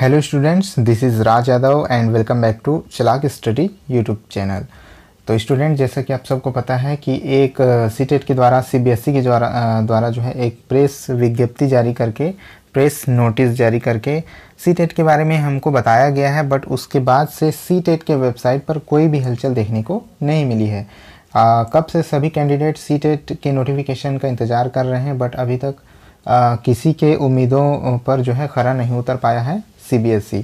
Hello students this is Raj Yadav and welcome back to Chalak study YouTube channel तो student जैसा कि आप सबको पता है कि एक सीटेट e के द्वारा सीबीएसई e के द्वारा द्वारा जो है एक प्रेस विज्ञप्ति जारी करके प्रेस नोटिस जारी करके सीटेट e के बारे में हमको बताया गया है बट उसके बाद से सीटेट के वेबसाइट पर कोई भी हलचल देखने को नहीं मिली है आ, कब से सभी कैंडिडेट सीटेट के नोटिफिकेशन का इंतज़ार कर रहे हैं बट अभी तक आ, किसी के उम्मीदों पर जो है खरा नहीं उतर पाया है ई e।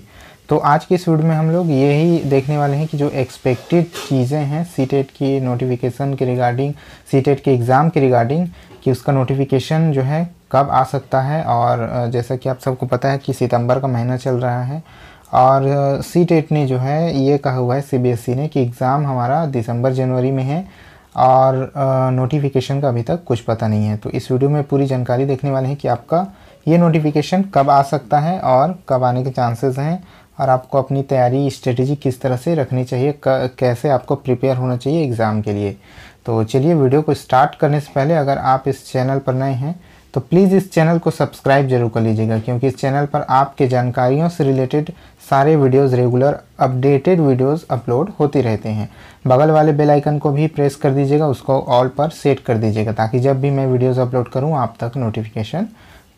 तो आज के इस वीडियो में हम लोग यही देखने वाले हैं कि जो एक्सपेक्टेड चीज़ें हैं सी e की नोटिफिकेशन के रिगार्डिंग सी e के एग्ज़ाम के रिगार्डिंग कि उसका नोटिफिकेशन जो है कब आ सकता है और जैसा कि आप सबको पता है कि सितंबर का महीना चल रहा है और सी ने जो है ये कहा हुआ है सी ने कि एग्ज़ाम हमारा दिसंबर जनवरी में है और नोटिफिकेशन का अभी तक कुछ पता नहीं है तो इस वीडियो में पूरी जानकारी देखने वाले हैं कि आपका ये नोटिफिकेशन कब आ सकता है और कब आने के चांसेस हैं और आपको अपनी तैयारी स्ट्रेटजी किस तरह से रखनी चाहिए कैसे आपको प्रिपेयर होना चाहिए एग्ज़ाम के लिए तो चलिए वीडियो को स्टार्ट करने से पहले अगर आप इस चैनल पर नए हैं तो प्लीज़ इस चैनल को सब्सक्राइब जरूर कर लीजिएगा क्योंकि इस चैनल पर आपके जानकारियों से रिलेटेड सारे videos regular updated videos upload होते रहते हैं बगल वाले बेल आइकन को भी प्रेस कर दीजिएगा उसको ऑल पर सेट कर दीजिएगा ताकि जब भी मैं वीडियोस अपलोड करूं आप तक नोटिफिकेशन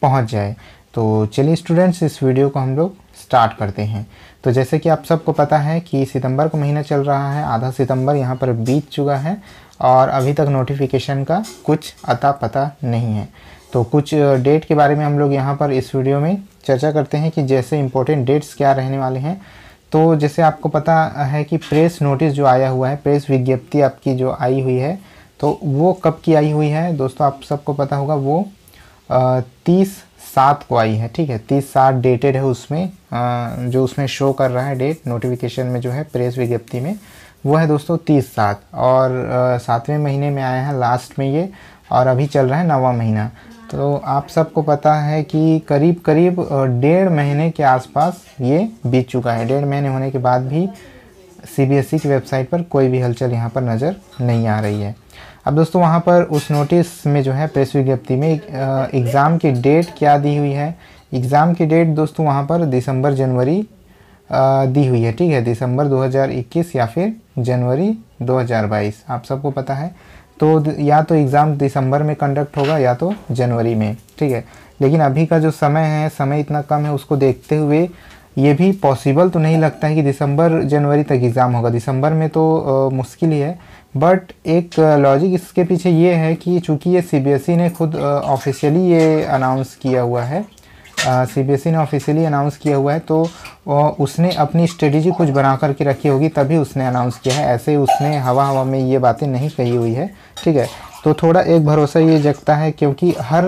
पहुंच जाए तो चलिए स्टूडेंट्स इस वीडियो को हम लोग स्टार्ट करते हैं तो जैसे कि आप सबको पता है कि सितंबर का महीना चल रहा है आधा सितंबर यहाँ पर बीत चुका है और अभी तक नोटिफिकेशन का कुछ अता पता नहीं है तो कुछ डेट के बारे में हम लोग यहाँ पर इस वीडियो में चर्चा करते हैं कि जैसे इम्पोर्टेंट डेट्स क्या रहने वाले हैं तो जैसे आपको पता है कि प्रेस नोटिस जो आया हुआ है प्रेस विज्ञप्ति आपकी जो आई हुई है तो वो कब की आई हुई है दोस्तों आप सबको पता होगा वो तीस सात को आई है ठीक है तीस सात डेटेड है उसमें जो उसमें शो कर रहा है डेट नोटिफिकेशन में जो है प्रेस विज्ञप्ति में वो है दोस्तों तीस सात और सातवें महीने में आया है लास्ट में ये और अभी चल रहा है नवा महीना तो आप सबको पता है कि करीब करीब डेढ़ महीने के आसपास ये बीत चुका है डेढ़ महीने होने के बाद भी सी e की वेबसाइट पर कोई भी हलचल यहाँ पर नज़र नहीं आ रही है अब दोस्तों वहाँ पर उस नोटिस में जो है प्रेस विज्ञप्ति में एग्ज़ाम की डेट क्या दी हुई है एग्ज़ाम की डेट दोस्तों वहाँ पर दिसंबर जनवरी दी हुई है ठीक है दिसंबर 2021 या फिर जनवरी 2022 आप सबको पता है तो या तो एग्ज़ाम दिसंबर में कंडक्ट होगा या तो जनवरी में ठीक है लेकिन अभी का जो समय है समय इतना कम है उसको देखते हुए ये भी पॉसिबल तो नहीं लगता है कि दिसंबर जनवरी तक एग्ज़ाम होगा दिसंबर में तो मुश्किल ही है बट एक लॉजिक इसके पीछे ये है कि चूंकि ये सीबीएसई e ने खुद ऑफिशियली ये अनाउंस किया हुआ है सीबीएसई e ने ऑफिशियली अनाउंस किया हुआ है तो उसने अपनी स्ट्रेटजी कुछ बना करके रखी होगी तभी उसने अनाउंस किया है ऐसे ही उसने हवा हवा में ये बातें नहीं कही हुई है ठीक है तो थोड़ा एक भरोसा ये जगता है क्योंकि हर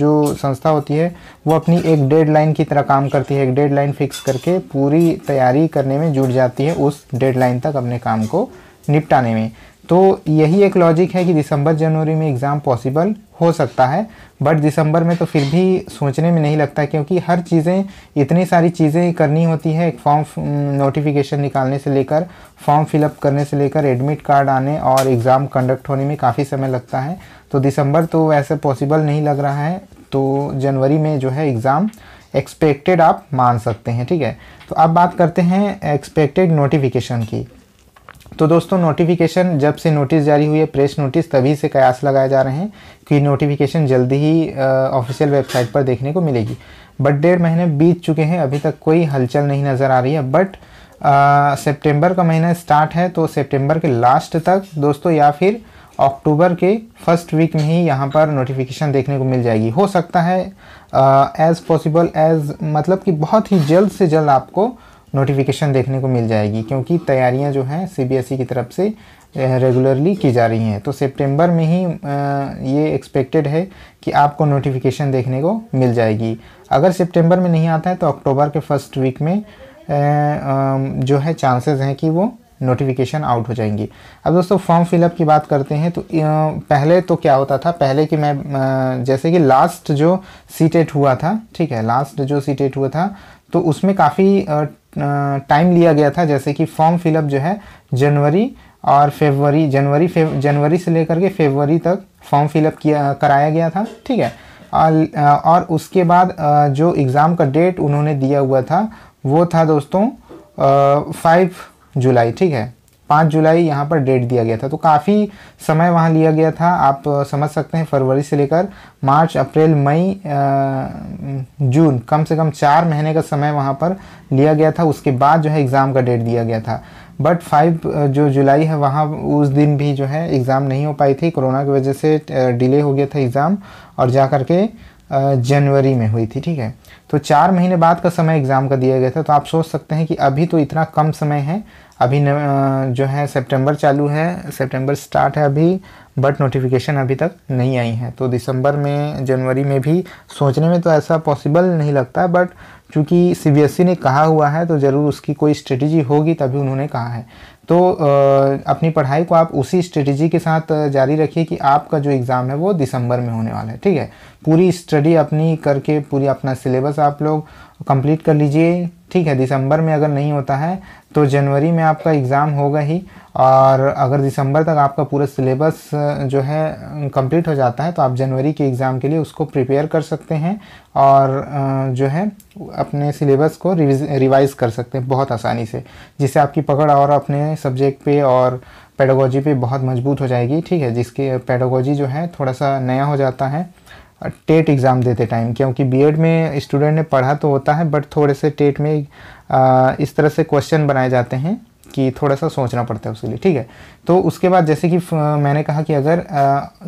जो संस्था होती है वो अपनी एक डेडलाइन की तरह काम करती है एक डेडलाइन फिक्स करके पूरी तैयारी करने में जुट जाती है उस डेडलाइन तक अपने काम को निपटाने में तो यही एक लॉजिक है कि दिसंबर जनवरी में एग्ज़ाम पॉसिबल हो सकता है बट दिसंबर में तो फिर भी सोचने में नहीं लगता क्योंकि हर चीज़ें इतनी सारी चीज़ें करनी होती है एक फॉर्म नोटिफिकेशन निकालने से लेकर फॉर्म फिलअप करने से लेकर एडमिट कार्ड आने और एग्ज़ाम कंडक्ट होने में काफ़ी समय लगता है तो दिसंबर तो ऐसे पॉसिबल नहीं लग रहा है तो जनवरी में जो है एग्ज़ाम एक्सपेक्टेड आप मान सकते हैं ठीक है तो अब बात करते हैं एक्सपेक्टेड नोटिफिकेशन की तो दोस्तों नोटिफिकेशन जब से नोटिस जारी हुई है प्रेस नोटिस तभी से कयास लगाए जा रहे हैं कि नोटिफिकेशन जल्दी ही ऑफिशियल वेबसाइट पर देखने को मिलेगी बट डेढ़ महीने बीत चुके हैं अभी तक कोई हलचल नहीं नज़र आ रही है बट सितंबर का महीना स्टार्ट है तो सितंबर के लास्ट तक दोस्तों या फिर अक्टूबर के फर्स्ट वीक में ही यहाँ पर नोटिफिकेशन देखने को मिल जाएगी हो सकता है एज़ पॉसिबल एज़ मतलब कि बहुत ही जल्द से जल्द आपको नोटिफिकेशन देखने को मिल जाएगी क्योंकि तैयारियां जो हैं सीबीएसई e की तरफ से रेगुलरली की जा रही हैं तो सितंबर में ही ये एक्सपेक्टेड है कि आपको नोटिफिकेशन देखने को मिल जाएगी अगर सितंबर में नहीं आता है तो अक्टूबर के फर्स्ट वीक में जो है चांसेस हैं कि वो नोटिफिकेशन आउट हो जाएंगी अब दोस्तों फॉर्म फिलअप की बात करते हैं तो पहले तो क्या होता था पहले कि मैं जैसे कि लास्ट जो सीटेट हुआ था ठीक है लास्ट जो सीटेट हुआ था तो उसमें काफ़ी टाइम लिया गया था जैसे कि फॉर्म फिलअप जो है जनवरी और फेबवरी जनवरी जनवरी से लेकर के फेबरी तक फॉर्म फिलअप किया कराया गया था ठीक है और, और उसके बाद जो एग्ज़ाम का डेट उन्होंने दिया हुआ था वो था दोस्तों फाइव जुलाई ठीक है पाँच जुलाई यहाँ पर डेट दिया गया था तो काफ़ी समय वहाँ लिया गया था आप समझ सकते हैं फरवरी से लेकर मार्च अप्रैल मई जून कम से कम चार महीने का समय वहाँ पर लिया गया था उसके बाद जो है एग्ज़ाम का डेट दिया गया था बट फाइव जो जुलाई है वहाँ उस दिन भी जो है एग्ज़ाम नहीं हो पाई थी कोरोना की वजह से डिले हो गया था एग्ज़ाम और जा करके के जनवरी में हुई थी ठीक है तो चार महीने बाद का समय एग्ज़ाम का दिया गया था तो आप सोच सकते हैं कि अभी तो इतना कम समय है अभी न, जो है सितंबर चालू है सितंबर स्टार्ट है अभी बट नोटिफिकेशन अभी तक नहीं आई है तो दिसंबर में जनवरी में भी सोचने में तो ऐसा पॉसिबल नहीं लगता बट चूँकि सी e ने कहा हुआ है तो ज़रूर उसकी कोई स्ट्रेटजी होगी तभी उन्होंने कहा है तो अपनी पढ़ाई को आप उसी स्ट्रेटजी के साथ जारी रखिए कि आपका जो एग्ज़ाम है वो दिसंबर में होने वाला है ठीक है पूरी स्टडी अपनी करके पूरी अपना सिलेबस आप लोग कंप्लीट कर लीजिए ठीक है दिसंबर में अगर नहीं होता है तो जनवरी में आपका एग्ज़ाम होगा ही और अगर दिसंबर तक आपका पूरा सिलेबस जो है कंप्लीट हो जाता है तो आप जनवरी के एग्ज़ाम के लिए उसको प्रिपेयर कर सकते हैं और जो है अपने सिलेबस को रिवाइज कर सकते हैं बहुत आसानी से जिससे आपकी पकड़ और अपने सब्जेक्ट पे और पेडोगोजी पे बहुत मजबूत हो जाएगी ठीक है जिसके पेडोगोजी जो है थोड़ा सा नया हो जाता है टेट एग्ज़ाम देते टाइम क्योंकि बीएड में स्टूडेंट ने पढ़ा तो होता है बट थोड़े से टेट में इस तरह से क्वेश्चन बनाए जाते हैं कि थोड़ा सा सोचना पड़ता है उसके लिए ठीक है तो उसके बाद जैसे कि मैंने कहा कि अगर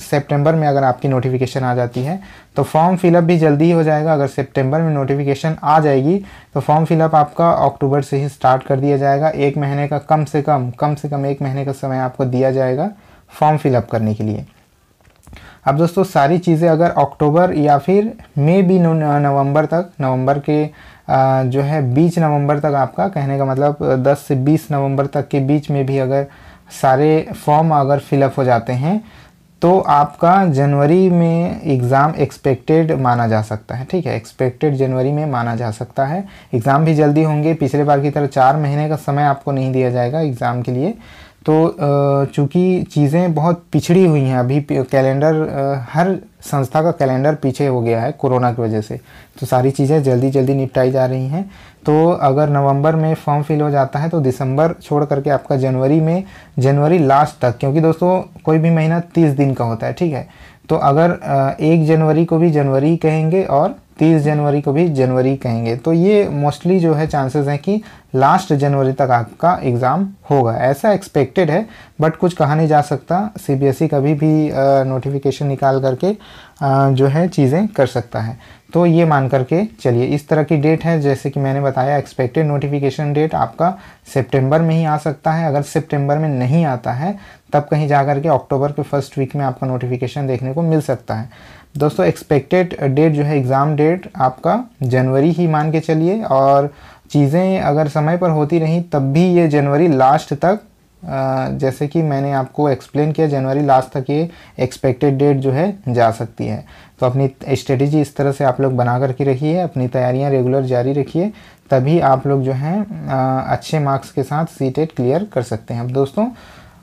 सितंबर में अगर आपकी नोटिफिकेशन आ जाती है तो फॉर्म फिलअप भी जल्दी ही हो जाएगा अगर सितंबर में नोटिफिकेशन आ जाएगी तो फॉर्म फिलअप आपका अक्टूबर से ही स्टार्ट कर दिया जाएगा एक महीने का कम से कम कम से कम एक महीने का समय आपको दिया जाएगा फॉर्म फिलअप करने के लिए अब दोस्तों सारी चीज़ें अगर अक्टूबर या फिर मे बी नवंबर तक नवंबर के जो है बीस नवंबर तक आपका कहने का मतलब 10 से 20 नवंबर तक के बीच में भी अगर सारे फॉर्म अगर फिलअप हो जाते हैं तो आपका जनवरी में एग्ज़ाम एक्सपेक्टेड माना जा सकता है ठीक है एक्सपेक्टेड जनवरी में माना जा सकता है एग्ज़ाम भी जल्दी होंगे पिछले बार की तरह चार महीने का समय आपको नहीं दिया जाएगा एग्ज़ाम के लिए तो चूँकि चीज़ें बहुत पिछड़ी हुई हैं अभी कैलेंडर हर संस्था का कैलेंडर पीछे हो गया है कोरोना की वजह से तो सारी चीज़ें जल्दी जल्दी निपटाई जा रही हैं तो अगर नवंबर में फॉर्म फिल हो जाता है तो दिसंबर छोड़ करके आपका जनवरी में जनवरी लास्ट तक क्योंकि दोस्तों कोई भी महीना तीस दिन का होता है ठीक है तो अगर एक जनवरी को भी जनवरी कहेंगे और तीस जनवरी को भी जनवरी कहेंगे तो ये मोस्टली जो है चांसेस हैं कि लास्ट जनवरी तक आपका एग्ज़ाम होगा ऐसा एक्सपेक्टेड है बट कुछ कहा नहीं जा सकता सीबीएसई e कभी भी नोटिफिकेशन निकाल करके आ, जो है चीज़ें कर सकता है तो ये मान करके चलिए इस तरह की डेट है जैसे कि मैंने बताया एक्सपेक्टेड नोटिफिकेशन डेट आपका सितंबर में ही आ सकता है अगर सितंबर में नहीं आता है तब कहीं जा करके अक्टूबर के फर्स्ट वीक में आपका नोटिफिकेशन देखने को मिल सकता है दोस्तों एक्सपेक्टेड डेट जो है एग्ज़ाम डेट आपका जनवरी ही मान के चलिए और चीज़ें अगर समय पर होती रहीं तब भी ये जनवरी लास्ट तक जैसे कि मैंने आपको एक्सप्लेन किया जनवरी लास्ट तक ये एक्सपेक्टेड डेट जो है जा सकती है तो अपनी स्ट्रेटजी इस तरह से आप लोग बना करके रखिए अपनी तैयारियां रेगुलर जारी रखिए तभी आप लोग जो हैं अच्छे मार्क्स के साथ सी टेट क्लियर कर सकते हैं अब दोस्तों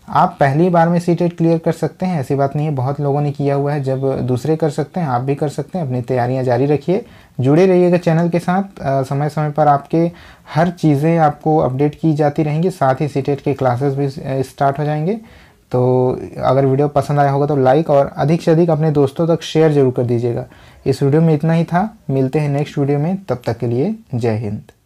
आप पहली बार में सी क्लियर कर सकते हैं ऐसी बात नहीं है बहुत लोगों ने किया हुआ है जब दूसरे कर सकते हैं आप भी कर सकते हैं अपनी तैयारियां जारी रखिए जुड़े रहिएगा चैनल के साथ आ, समय समय पर आपके हर चीज़ें आपको अपडेट की जाती रहेंगी साथ ही सी के क्लासेस भी स्टार्ट हो जाएंगे तो अगर वीडियो पसंद आया होगा तो लाइक और अधिक से अधिक अपने दोस्तों तक शेयर जरूर कर दीजिएगा इस वीडियो में इतना ही था मिलते हैं नेक्स्ट वीडियो में तब तक के लिए जय हिंद